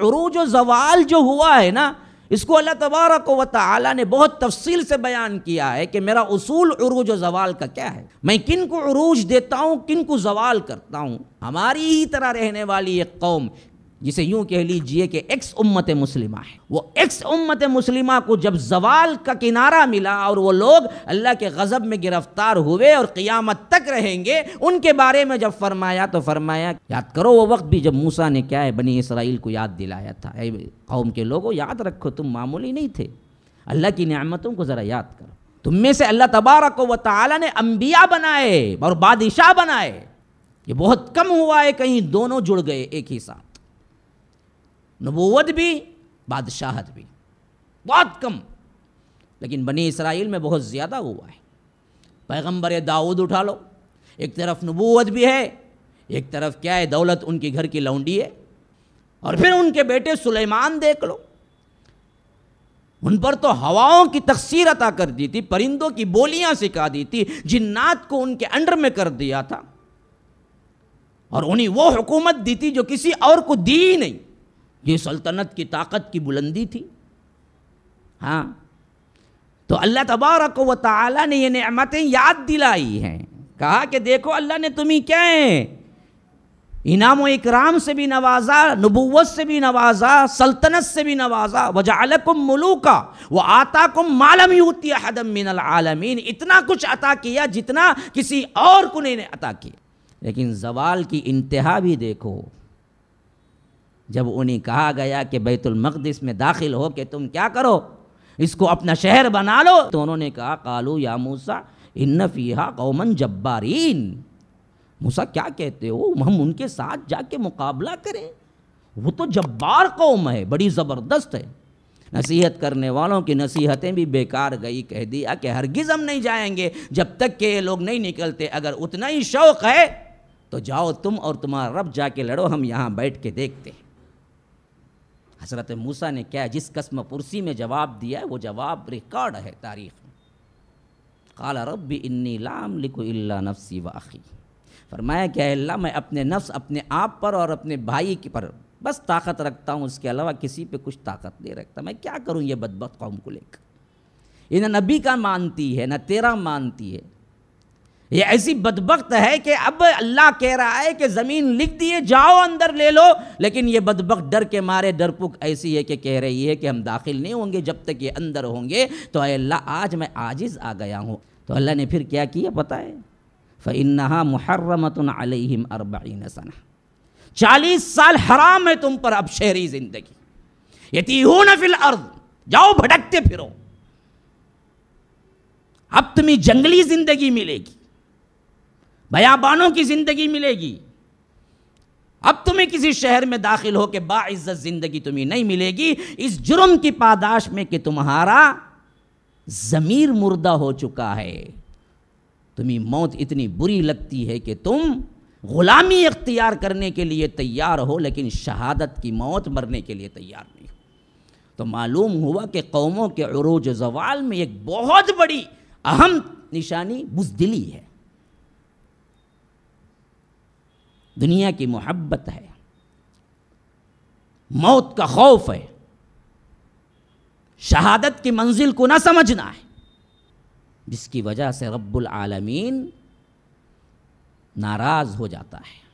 अरूज जवाल जो हुआ है ना इसको अल्लाह तबारक व तआला ने बहुत तफसील से बयान किया है कि मेरा उसूल अरूज जवाल का क्या है मैं किन को अरूज देता हूँ किन को जवाल करता हूँ हमारी ही तरह रहने वाली एक कौम जिसे यूं कह लीजिए कि एक्स उम्मत मुस्लिमा है वो एक्स उम्मत मुस्लिमा को जब जवाल का किनारा मिला और वो लोग अल्लाह के गज़ब में गिरफ्तार हुए और क़ियामत तक रहेंगे उनके बारे में जब फरमाया तो फरमाया याद करो वो वक्त भी जब मूसा ने क्या है बनी इसराइल को याद दिलाया था कौम के लोगों याद रखो तुम मामूली नहीं थे अल्लाह की नियामतों को ज़रा याद करो तुम में से अल्लाह तबारक व ताली ने अम्बिया बनाए और बादशाह बनाए ये बहुत कम हुआ है कहीं दोनों जुड़ गए एक ही साथ नबूवत भी बादशाहत भी बहुत कम लेकिन बनी इसराइल में बहुत ज़्यादा हुआ है पैगम्बर दाऊद उठा लो एक तरफ नबूवत भी है एक तरफ क्या है दौलत उनके घर की लौंडी है और फिर उनके बेटे सुलेमान देख लो उन पर तो हवाओं की तकसीर अता कर दी थी परिंदों की बोलियां सिखा दी थी जिन्नात को उनके अंडर में कर दिया था और उन्हें वो हुकूमत दी थी जो किसी और को दी ही नहीं ये सल्तनत की ताकत की बुलंदी थी हाँ तो अल्लाह तबारक व ताली ने ये नमतें याद दिलाई हैं कहा कि देखो अल्लाह ने तुम्हें क्या है इनाम व इकराम से भी नवाजा नबूवत से भी नवाजा सल्तनत से भी नवाजा वजालकुम मलूका व आताकुम मालम यूती हदम मिनल आलमीन इतना कुछ अता किया जितना किसी और को नहीं अता किया लेकिन जवाल की इंतहा भी देखो जब उन्हें कहा गया कि बैतुल में दाखिल हो कि तुम क्या करो इसको अपना शहर बना लो तो उन्होंने कहा कालू या मूसा इन फ़ीहा कौमन जब्बारीन मूसा क्या कहते हो हम उनके साथ जाके मुकाबला करें वो तो जब्बार कौम है बड़ी ज़बरदस्त है नसीहत करने वालों की नसीहतें भी बेकार गई कह दिया कि हरगिज़ हम नहीं जाएंगे जब तक के ये लोग नहीं निकलते अगर उतना ही शौक़ है तो जाओ तुम और तुम्हारा रब जाके लड़ो हम यहाँ बैठ के देखते हैं हज़रत मूसा ने क्या जिस कस्म पुरसी में जवाब दिया है वो जवाब रिकॉर्ड है तारीख में काल रब इन्नी लाम लिखो अल्ला नफसी वाखी फरमाया क्या अल्लाह मैं अपने नफ्स अपने आप पर और अपने भाई के पर बस ताकत रखता हूँ उसके अलावा किसी पे कुछ ताकत नहीं रखता मैं क्या करूँ ये बदबक कौम को लेकर ये ना नबी का मानती है ना तेरा मानती है ये ऐसी बदबक है कि अब अल्लाह कह रहा है कि ज़मीन लिख दिए जाओ अंदर ले लो लेकिन ये बदबक डर के मारे डरपुक ऐसी है कि कह रही है कि हम दाखिल नहीं होंगे जब तक ये अंदर होंगे तो अल्लाह आज मैं आजिज़ आ गया हूँ तो अल्लाह ने फिर क्या किया पता है फ़िनहा मुहर्रमतन अलहिम अरबीन सना चालीस साल हराम है तुम पर अब शहरी ज़िंदगी हो न फिल अर्ज जाओ भटकते फिरो अब तुम्हें जंगली ज़िंदगी मिलेगी बयाबानों की ज़िंदगी मिलेगी अब तुम्हें किसी शहर में दाखिल हो के बाज़्ज़त ज़िंदगी तुम्हें नहीं मिलेगी इस जुर्म की पादाश में कि तुम्हारा ज़मीर मुर्दा हो चुका है तुम्हें मौत इतनी बुरी लगती है कि तुम ग़ुलामी इख्तियार करने के लिए तैयार हो लेकिन शहादत की मौत मरने के लिए तैयार नहीं हो तो मालूम हुआ कि कौमों के अरूज जवाल में एक बहुत बड़ी अहम निशानी बुजदिली है दुनिया की मोहब्बत है मौत का खौफ है शहादत की मंजिल को ना समझना है जिसकी वजह से रब्बुल आलमीन नाराज़ हो जाता है